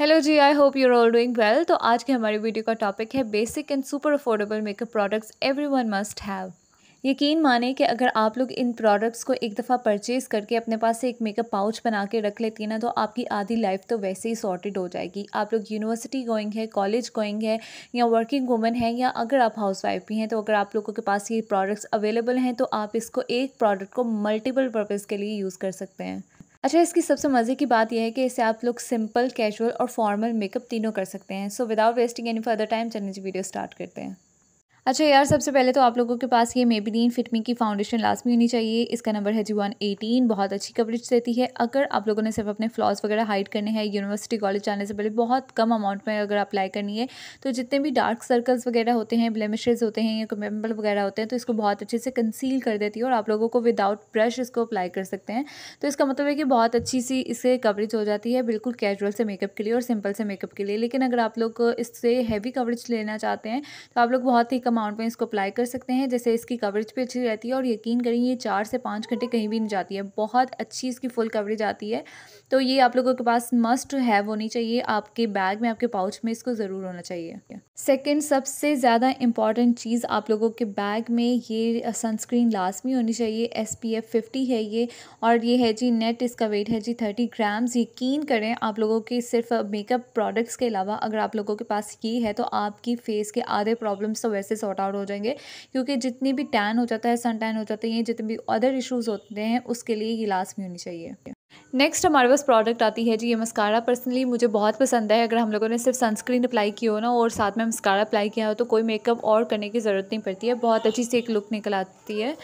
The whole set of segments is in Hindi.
hello ji I hope you are all doing well तो आज के हमारे वीडियो का टॉपिक है basic and super affordable makeup products everyone must have यकीन माने कि अगर आप लोग इन प्रोडक्ट्स को एक दफ़ा परचेज़ करके अपने पास से एक मेकअप पाउच बना के रख लेती हैं ना तो आपकी आधी लाइफ तो वैसे ही सॉर्टेड हो जाएगी आप लोग यूनिवर्सिटी गोइंग है कॉलेज गोइंग है या वर्किंग वूमन है या अगर आप हाउस वाइफ भी हैं तो अगर आप लोगों के पास ये प्रोडक्ट्स अवेलेबल हैं तो आप इसको एक प्रोडक्ट को मल्टीपल पर्पज़ के लिए यूज़ कर सकते हैं अच्छा इसकी सबसे मज़े की बात यह है कि इसे आप लोग सिंपल कैजुअल और फॉर्मल मेकअप तीनों कर सकते हैं so without wasting any further time चलने वीडियो स्टार्ट करते हैं अच्छा यार सबसे पहले तो आप लोगों के पास ये मेबीलिन फिटमी की फाउंडेशन लास्ट में होनी चाहिए इसका नंबर है जी वन एटीन बहुत अच्छी कवरेज देती है अगर आप लोगों ने सिर्फ अपने फ्लॉज वगैरह हाइड करने हैं यूनिवर्सिटी कॉलेज जाने से पहले बहुत कम अमाउंट में अगर अप्लाई करनी है तो जितने भी डार्क सर्कल्स वगैरह होते हैं ब्लेमिशेज होते हैं या पिम्पल वगैरह होते हैं तो इसको बहुत अच्छे से कंसील कर देती है और आप लोगों को विदाउट ब्रश इसको अप्लाई कर सकते हैं तो इसका मतलब है कि बहुत अच्छी सी इससे कवरेज हो जाती है बिल्कुल कैजुअल से मेकअप के लिए और सिंपल से मेकअप के लिए लेकिन अगर आप लोग इससे हैवी कवरेज लेना चाहते हैं तो आप लोग बहुत ही कम अमाउंट में इसको अप्लाई कर सकते हैं जैसे इसकी कवरेज भी अच्छी रहती है और यकीन करें ये चार से पाँच घंटे कहीं भी नहीं जाती है बहुत अच्छी इसकी फुल कवरेज आती है तो ये आप लोगों के पास मस्ट हैव होनी चाहिए आपके बैग में आपके पाउच में इसको ज़रूर होना चाहिए सेकेंड सबसे ज़्यादा इंपॉर्टेंट चीज़ आप लोगों के बैग में ये सनस्क्रीन लाजमी होनी चाहिए एस पी एफ फिफ्टी है ये और ये है जी नेट इसका वेट है जी थर्टी ग्राम्स यकीन करें आप लोगों के सिर्फ मेकअप प्रोडक्ट्स के अलावा अगर आप लोगों के पास ये है तो आपकी फेस के आधे प्रॉब्लम्स तो वैसे सॉर्ट आउट हो जाएंगे क्योंकि जितनी भी टैन हो जाता है सन टैन हो जाता है ये जितने भी अदर इशूज़ होते हैं उसके लिए ये लास्ट में होनी चाहिए नेक्स्ट हमारे पास प्रोडक्ट आती है जी ये मस्कारा पर्सनली मुझे बहुत पसंद है अगर हम लोगों ने सिर्फ सनस्क्रीन अप्लाई की हो ना और साथ में मस्कारा अप्लाई किया हो तो कोई मेकअप और करने की ज़रूरत नहीं पड़ती है बहुत अच्छी से एक लुक निकल आती है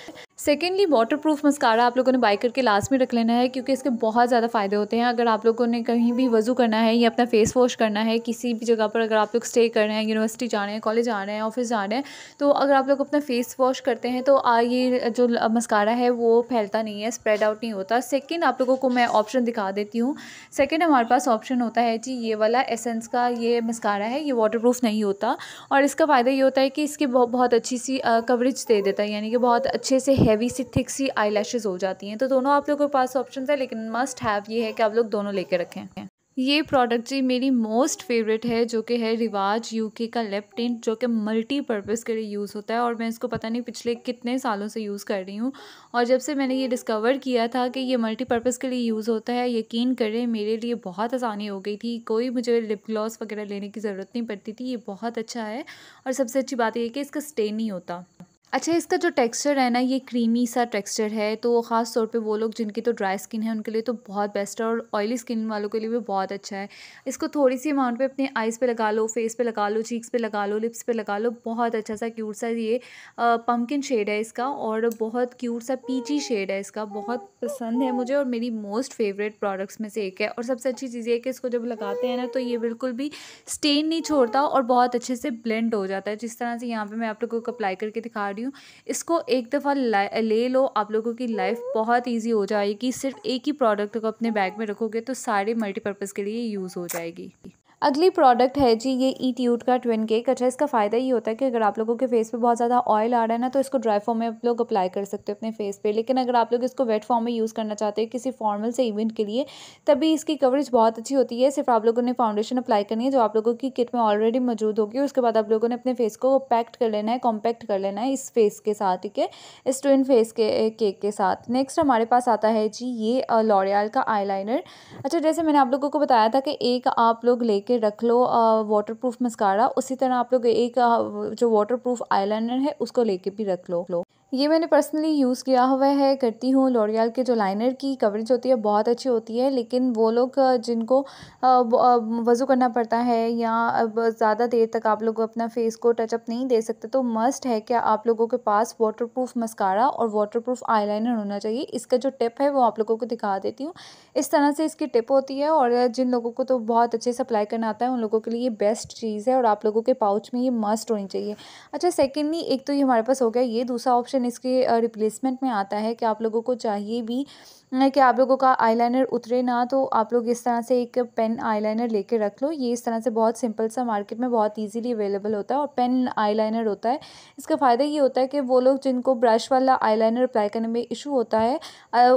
सेकेंडली वाटर प्रूफ मस्कारा आप लोगों ने बाई करके लास्ट में रख लेना है क्योंकि इसके बहुत ज़्यादा फ़ायदे होते हैं अगर आप लोगों ने कहीं भी वज़ू करना है या अपना फेस वॉश करना है किसी भी जगह पर अगर आप लोग स्टे कर रहे हैं यूनिवर्सिटी जा रहे हैं कॉलेज जा रहे हैं ऑफिस जा रहे हैं तो अगर आप लोग अपना फेस वॉश करते हैं तो आ ये जो मस्कारा है वो फैलता नहीं है स्प्रेड आउट नहीं होता सेकेंड आप लोगों को मैं ऑप्शन दिखा देती हूँ सेकेंड हमारे पास ऑप्शन होता है जी ये वाला एसेंस का ये मस्कारा है ये वाटर प्रूफ नहीं होता और इसका फ़ायदा ये होता है कि इसकी बहुत अच्छी सी कवरेज दे देता है यानी कि बहुत अच्छे से हैवी सी थिक सी आई हो जाती हैं तो दोनों आप लोगों के पास ऑप्शन है लेकिन मस्ट हैव ये है कि आप लोग दोनों लेके रखें ये प्रोडक्ट जी मेरी मोस्ट फेवरेट है जो कि है रिवाज यूके का लेप टिंट जो कि मल्टी पर्पज़ के लिए यूज़ होता है और मैं इसको पता नहीं पिछले कितने सालों से यूज़ कर रही हूँ और जब से मैंने ये डिस्कवर किया था कि ये मल्टी पर्पज़ के लिए यूज़ होता है यकीन करें मेरे लिए बहुत आसानी हो गई थी कोई मुझे लिप ग्लॉस वगैरह लेने की ज़रूरत नहीं पड़ती थी ये बहुत अच्छा है और सबसे अच्छी बात यह कि इसका स्टे नहीं होता अच्छा इसका जो टेक्सचर है ना ये क्रीमी सा टेक्सचर है तो ख़ास तौर पे वो लोग जिनकी तो ड्राई स्किन है उनके लिए तो बहुत बेस्ट है और ऑयली स्किन वालों के लिए भी बहुत अच्छा है इसको थोड़ी सी अमाउंट पे अपने आइज़ पे लगा लो फेस पे लगा लो चीक्स पे लगा लो लिप्स पे लगा लो बहुत अच्छा सा क्यूट सा ये पम्पकिन शेड है इसका और बहुत क्यूट सा पीची शेड है इसका बहुत पसंद है मुझे और मेरी मोस्ट फेवरेट प्रोडक्ट्स में से एक है और सबसे अच्छी चीज़ ये है कि इसको जब लगाते हैं ना तो ये बिल्कुल भी स्टेन नहीं छोड़ता और बहुत अच्छे से ब्लेंड हो जाता है जिस तरह से यहाँ पर मैं आप लोगों को अप्लाई करके दिखा रही रही हूँ इसको एक दफ़ा ले लो आप लोगों की लाइफ बहुत ईजी हो जाएगी सिर्फ एक ही प्रोडक्ट को अपने बैग में रखोगे तो सारे मल्टीपर्पज़ के लिए यूज़ हो जाएगी अगली प्रोडक्ट है जी ये ई ट्यूट का ट्विन केक अच्छा इसका फ़ायदा ये होता है कि अगर आप लोगों के फेस पे बहुत ज़्यादा ऑयल आ रहा है ना तो इसको ड्राई फॉर्म में आप लोग अप्लाई कर सकते हो अपने फेस पे लेकिन अगर आप लोग इसको वेट फॉर्म में यूज़ करना चाहते हो किसी फॉर्मल से इवेंट के लिए तभी इसकी कवरेज बहुत अच्छी होती है सिर्फ आप लोगों ने फाउंडेशन अप्लाई करनी है जो आप लोगों की किट में ऑलरेडी मौजूद होगी उसके बाद आप लोगों ने अपने फेस को पैक्ट कर लेना है कॉम्पैक्ट कर लेना है इस फेस के साथ ठीक है इस ट्विन फेस के केक eh, के साथ नेक्स्ट हमारे पास आता है जी ये लॉरियाल का आई अच्छा जैसे मैंने आप लोगों को बताया था कि एक आप लोग लेके करके रख लो वाटर प्रूफ मस्कारा उसी तरह आप लोग एक जो वाटर प्रूफ आईलाइनर है उसको लेके भी रख लो लो ये मैंने पर्सनली यूज़ किया हुआ है करती हूँ लॉरियल के जो लाइनर की कवरेज होती है बहुत अच्छी होती है लेकिन वो लोग जिनको वज़ू करना पड़ता है या अब ज़्यादा देर तक आप लोग अपना फेस को टचअप नहीं दे सकते तो मस्ट है कि आप लोगों के पास वाटरप्रूफ मस्कारा और वाटरप्रूफ आईलाइनर होना चाहिए इसका जो टिप है वो आप लोगों को दिखा देती हूँ इस तरह से इसकी टिप होती है और जिन लोगों को तो बहुत अच्छे से अप्लाई करना आता है उन लोगों के लिए बेस्ट चीज़ है और आप लोगों के पाउच में ये मस्ट होनी चाहिए अच्छा सेकेंडली एक तो ये हमारे पास हो गया ये दूसरा ऑप्शन ऑप्शन इसके रिप्लेसमेंट में आता है कि आप लोगों को चाहिए भी कि आप लोगों का आईलाइनर उतरे ना तो आप लोग इस तरह से एक पेन आईलाइनर लेके रख लो ये इस तरह से बहुत सिंपल सा मार्केट में बहुत इजीली अवेलेबल होता है और पेन आईलाइनर होता है इसका फ़ायदा ये होता है कि वो लोग जिनको ब्रश वाला आईलाइनर अप्लाई करने में इशू होता है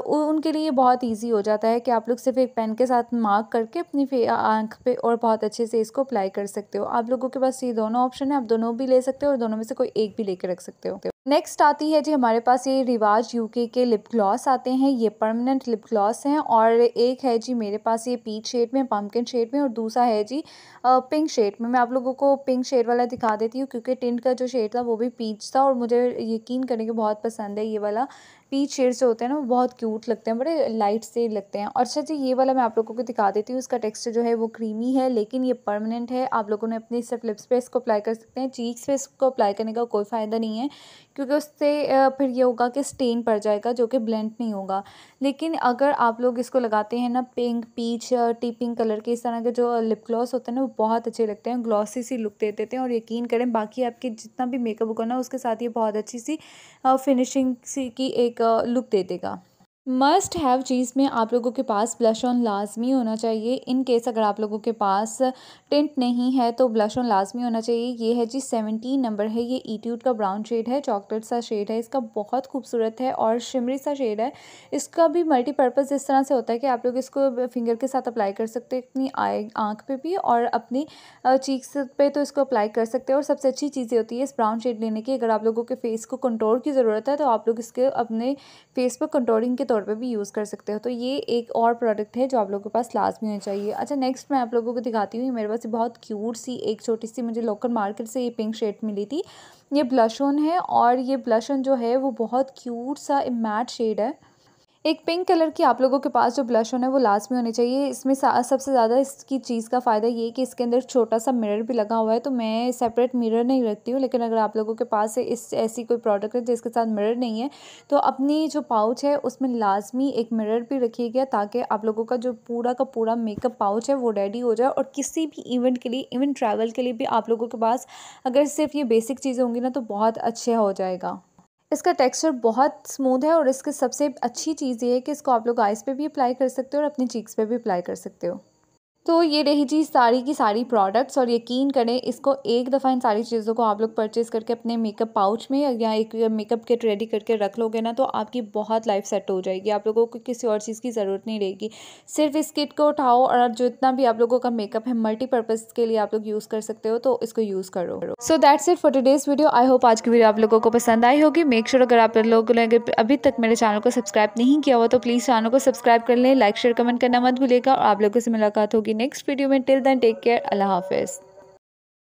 उनके लिए बहुत ईजी हो जाता है कि आप लोग सिर्फ एक पेन के साथ मार्क करके अपनी आँख पर और बहुत अच्छे से इसको अप्लाई कर सकते हो आप लोगों के पास ये दोनों ऑप्शन है आप दोनों भी ले सकते हो और दोनों में से कोई एक भी लेके रख सकते हो नेक्स्ट आती है जी हमारे पास ये रिवाज यूके के लिप ग्लॉस आते हैं ये परमानेंट परमानेंट लिप ग्लॉस हैं और एक है जी मेरे पास ये पीच शेड में पम्पकिन शेड में और दूसरा है जी पिंक शेड में मैं आप लोगों को पिंक शेड वाला दिखा देती हूँ क्योंकि टिंट का जो शेड था वो भी पीच था और मुझे यकीन करने के बहुत पसंद है ये वाला पीच शेड जो होते हैं ना वो बहुत क्यूट लगते हैं बड़े लाइट से लगते हैं और अच्छा जी ये वाला मैं आप लोगों को दिखा देती हूँ इसका टेक्सचर जो है वो क्रीमी है लेकिन ये परमानेंट है आप लोगों ने अपने सिर्फ लिप्स पे इसको अप्लाई कर सकते हैं चीक्स पे इसको अप्लाई करने का कोई फ़ायदा नहीं है क्योंकि उससे फिर ये होगा कि स्टेन पड़ जाएगा जो कि ब्लेंड नहीं होगा लेकिन अगर आप लोग इसको लगाते हैं ना pink peachy pink colour के इस तरह के जो लिप ग्लॉस होते हैं ना वो बहुत अच्छे लगते हैं ग्लॉसी सी लुक दे देते हैं और यकीन करें बाकी आपके जितना भी मेकअप होगा ना उसके साथ ये बहुत अच्छी सी फिनिशिंग सी की एक लुक दे देगा मस्ट हैव चीज़ में आप लोगों के पास ब्लश ऑन लाजमी होना चाहिए इन केस अगर आप लोगों के पास टेंट नहीं है तो ब्लश ऑन लाजमी होना चाहिए ये है जी सेवनटीन नंबर है ये ईट्यूट का ब्राउन शेड है चॉकलेट सा शेड है इसका बहुत खूबसूरत है और शिमरी सा शेड है इसका भी मल्टीपर्पज़ इस तरह से होता है कि आप लोग इसको फिंगर के साथ अप्लाई कर सकते हैं अपनी आए आँख पर भी और अपनी चीक्स पर तो इसको अप्लाई कर सकते हैं और सबसे अच्छी चीज़ें होती है इस ब्राउन शेड लेने की अगर आप लोगों के फेस को कंट्रोल की ज़रूरत है तो आप लोग इसके अपने फेस पर कंट्रोलिंग के तौर पे भी यूज़ कर सकते हो तो ये एक और प्रोडक्ट है जो आप लोगों के पास लाजमी होना चाहिए अच्छा नेक्स्ट मैं आप लोगों को दिखाती हूँ मेरे पास बहुत क्यूट सी एक छोटी सी मुझे लोकल मार्केट से ये पिंक शेड मिली थी ये ब्लशन है और ये ब्लशन जो है वो बहुत क्यूट सा मैट शेड है एक पिंक कलर की आप लोगों के पास जो ब्लश होना है वो लाजमी होनी चाहिए इसमें सबसे ज़्यादा इसकी चीज़ का फ़ायदा ये कि इसके अंदर छोटा सा मिरर भी लगा हुआ है तो मैं सेपरेट मिरर नहीं रखती हूँ लेकिन अगर आप लोगों के पास इस ऐसी कोई प्रोडक्ट है जिसके साथ मिरर नहीं है तो अपनी जो पाउच है उसमें लाजमी एक मिरर भी रखिएगा ताकि आप लोगों का जो पूरा का पूरा मेकअप पाउच है वो रेडी हो जाए और किसी भी इवेंट के लिए इवन ट्रैवल के लिए भी आप लोगों के पास अगर सिर्फ ये बेसिक चीज़ें होंगी ना तो बहुत अच्छा हो जाएगा इसका टेक्सचर बहुत स्मूथ है और इसकी सबसे अच्छी चीज़ ये है कि इसको आप लोग आइज़ पे भी अप्लाई कर सकते हो और अपनी चीक्स पे भी अप्लाई कर सकते हो तो ये रही जी सारी की सारी प्रोडक्ट्स और यकीन करें इसको एक दफ़ा इन सारी चीज़ों को आप लोग परचेज़ करके अपने मेकअप पाउच में या एक मेकअप किट रेडी करके रख लोगे ना तो आपकी बहुत लाइफ सेट हो जाएगी आप लोगों को किसी और चीज़ की ज़रूरत नहीं रहेगी सिर्फ इस किट को उठाओ और जितना भी आप लोगों का मेकअप है मल्टीपर्पज़ के लिए आप लोग यूज़ कर सकते हो तो इसको यूज़ करो so that's it for today's video I hope आज की वीडियो आप लोगों को पसंद आई होगी मेक श्योर अगर आप लोगों ने अभी तक मेरे चैनल को सब्सक्राइब नहीं किया हुआ तो प्लीज़ चैनल को सब्सक्राइब कर लें लाइक शेयर कमेंट करना मत भूलेगा और आप लोगों से मुलाकात होगी next video may till then take care Allah Hafiz